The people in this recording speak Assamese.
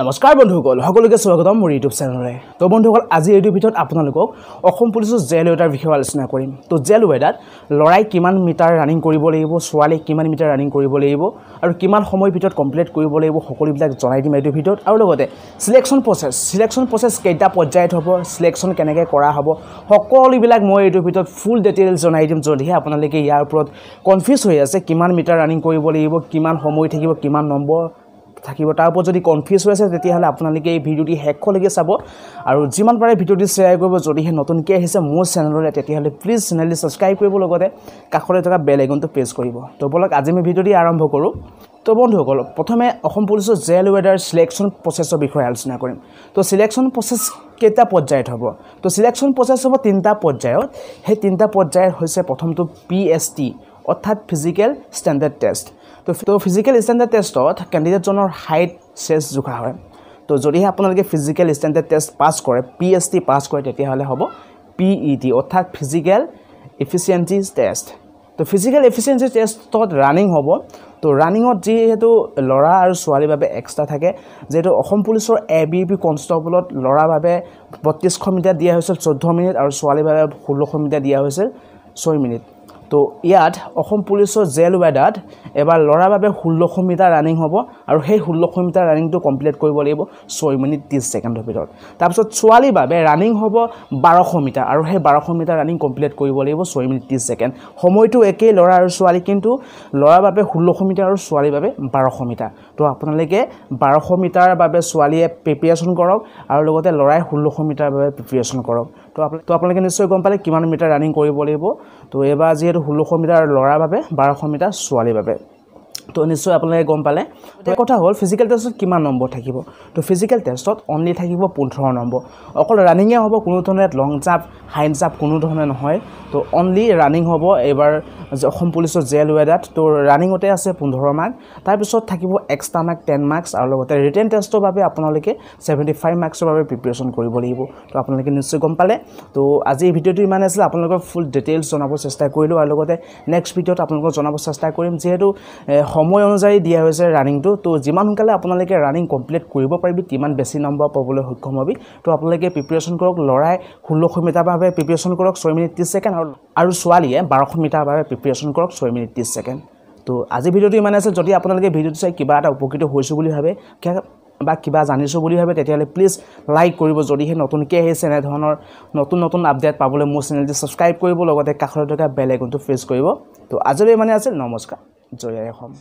নমস্কাৰ বন্ধুসকল সকলোকে স্বাগতম মোৰ ইউটিউব চেনেলৰে তো বন্ধুসকল আজি এইটোৰ ভিতৰত আপোনালোকক অসম পুলিচৰ জেল ৱেডাৰ বিষয়ে আলোচনা কৰিম তো জেল ৱেডাৰত ল'ৰাই কিমান মিটাৰ ৰানিং কৰিব লাগিব ছোৱালী কিমান মিটাৰ ৰানিং কৰিব লাগিব আৰু কিমান সময়ৰ ভিতৰত কমপ্লিট কৰিব লাগিব সকলোবিলাক জনাই দিম এইটোৰ ভিতৰত আৰু লগতে চিলেকশ্যন প্ৰচেছ চিলেকশ্যন প্ৰচেছ কেইটা পৰ্যায়ত হ'ব চিলেকশ্যন কেনেকৈ কৰা হ'ব সকলোবিলাক মই এইটোৰ ভিতৰত ফুল ডিটেইলছ জনাই দিম যদিহে আপোনালোকে ইয়াৰ ওপৰত কনফিউজ হৈ আছে কিমান মিটাৰ ৰানিং কৰিব লাগিব কিমান সময় থাকিব কিমান নম্বৰ থাকিব তাৰ ওপৰত যদি কনফিউজ হৈ আছে তেতিয়াহ'লে আপোনালোকে এই ভিডিঅ'টি শেষলৈকে চাব আৰু যিমান পাৰে ভিডিঅ'টি শ্বেয়াৰ কৰিব যদিহে নতুনকৈ আহিছে মোৰ চেনেললৈ তেতিয়াহ'লে প্লিজ চেনেলটি ছাবস্ক্ৰাইব কৰিব লগতে কাষতে থকা বেল আইকনটো প্ৰেছ কৰিব তো বোলক আজি মই ভিডিঅ'টি আৰম্ভ কৰোঁ তো বন্ধুসকল প্ৰথমে অসম পুলিচৰ জেল ৱেডাৰ চিলেকশ্যন প্ৰচেছৰ বিষয়ে আলোচনা কৰিম তো চিলেকশ্যন প্ৰচেছ কেইটা পৰ্যায়ত হ'ব তো চিলেকশ্যন প্ৰচেছ হ'ব তিনিটা পৰ্যায়ত সেই তিনিটা পৰ্যায়ত হৈছে প্ৰথমটো পি এছ টি অৰ্থাৎ ফিজিকেল ষ্টেণ্ডাৰ্ড টেষ্ট তো তো ফিজিকেল ষ্টেণ্ডাৰ্ড টেষ্টত কেণ্ডিডেটজনৰ হাইট চেষ্ট জোখা হয় তো যদিহে আপোনালোকে ফিজিকেল ষ্টেণ্ডাৰ্ড টেষ্ট পাছ কৰে পি এছ টি পাছ কৰে তেতিয়াহ'লে হ'ব পি ই টি অৰ্থাৎ ফিজিকেল ইফিচিয়েঞ্চি টেষ্ট তো ফিজিকেল এফিচিয়েঞ্চি টেষ্টত ৰাণিং হ'ব তো ৰাণিঙত যিহেতু ল'ৰা আৰু ছোৱালীৰ বাবে এক্সট্ৰা থাকে যিহেতু অসম পুলিচৰ এ বি পি কনষ্টেবলত ল'ৰাৰ বাবে বত্ৰিছশ মিটাৰ দিয়া হৈছিল চৈধ্য মিনিট আৰু ছোৱালীৰ বাবে ষোল্লশ মিটাৰ দিয়া হৈছিল ছয় মিনিট তো ইয়াত অসম পুলিচৰ জেল ৱেডাত এবাৰ ল'ৰাৰ বাবে ষোল্লশ মিটাৰ ৰানিং হ'ব আৰু সেই ষোল্লশ মিটাৰ ৰানিংটো কমপ্লিট কৰিব লাগিব ছয় মিনিট ত্ৰিছ ছেকেণ্ডৰ ভিতৰত তাৰপিছত ছোৱালীৰ বাবে ৰানিং হ'ব বাৰশ মিটাৰ আৰু সেই বাৰশ মিটাৰ ৰানিং কমপ্লিট কৰিব লাগিব ছয় মিনিট ত্ৰিছ ছেকেণ্ড সময়টো একেই ল'ৰা আৰু ছোৱালী কিন্তু ল'ৰাৰ বাবে ষোল্লশ মিটাৰ আৰু ছোৱালীৰ বাবে বাৰশ মিটাৰ তো আপোনালোকে বাৰশ মিটাৰৰ বাবে ছোৱালীয়ে প্ৰিপিয়াৰেশ্যন কৰক আৰু লগতে ল'ৰাই ষোল্লশ মিটাৰৰ বাবে প্ৰিপিয়াৰেশ্যন কৰক তো আপোনালোকে তো আপোনালোকে নিশ্চয় গম পালে কিমান মিটাৰ ৰানিং কৰিব লাগিব তো এইবাৰ যিহেতু ষোল্লশ মিটাৰ ল'ৰাৰ বাবে বাৰশ মিটাৰ ছোৱালীৰ বাবে তো নিশ্চয় আপোনালোকে গম পালে এতিয়া কথা হ'ল ফিজিকেল টেষ্টত কিমান নম্বৰ থাকিব তো ফিজিকেল টেষ্টত অনলি থাকিব পোন্ধৰ নম্বৰ অকল ৰানিঙে হ'ব কোনো ধৰণে লং জাম্প হাই জাম্প কোনো ধৰণে নহয় তো অনলি ৰানিং হ'ব এইবাৰ অসম পুলিচৰ জেল ৱেডাত তো ৰানিঙতে আছে পোন্ধৰ মাৰ্ক তাৰপিছত থাকিব এক্সট্ৰা মাৰ্ক টেন মাৰ্কছ আৰু লগতে ৰিটেন টেষ্টৰ বাবে আপোনালোকে ছেভেণ্টি ফাইভ মাৰ্কছৰ বাবে প্ৰিপেৰেশ্যন কৰিব লাগিব তো আপোনালোকে নিশ্চয় গম পালে তো আজি ভিডিঅ'টো ইমানেই আছিল আপোনালোকক ফুল ডিটেইলছ জনাব চেষ্টা কৰিলোঁ আৰু লগতে নেক্সট ভিডিঅ'ত আপোনালোকক জনাব চেষ্টা কৰিম যিহেতু সময় অনুযায়ী দিয়া হৈছে ৰানিংটো তো যিমান সোনকালে আপোনালোকে ৰানিং কমপ্লিট কৰিব পাৰিবি তিমান বেছি নম্বৰ পাবলৈ সক্ষম হ'বি তো আপোনালোকে প্ৰিপেৰেশ্যন কৰক ল'ৰাই ষোল্লশ মিটাৰ বাবে প্ৰিপেৰেশ্যন কৰক ছয় মিনিট ত্ৰিছ ছেকেণ্ড আৰু আৰু ছোৱালীয়ে বাৰশ মিটাৰ বাবে প্ৰিপেৰেশ্যন কৰক ছয় মিনিট ত্ৰিছ ছেকেণ্ড তো আজি ভিডিঅ'টো ইমানে আছে যদি আপোনালোকে ভিডিঅ'টো চাই কিবা এটা উপকৃত হৈছোঁ বুলি ভাবে বা কিবা জানিছোঁ বুলি ভাবে তেতিয়াহ'লে প্লিজ লাইক কৰিব যদিহে নতুনকৈ আহিছে এনেধৰণৰ নতুন নতুন আপডেট পাবলৈ মোৰ চেনেলটো ছাবস্ক্ৰাইব কৰিব লগতে কাষতে থকা বেলেগ অনটো ফেচ কৰিব তো আজিলৈ ইমানে আছিল নমস্কাৰ 做一下好吗？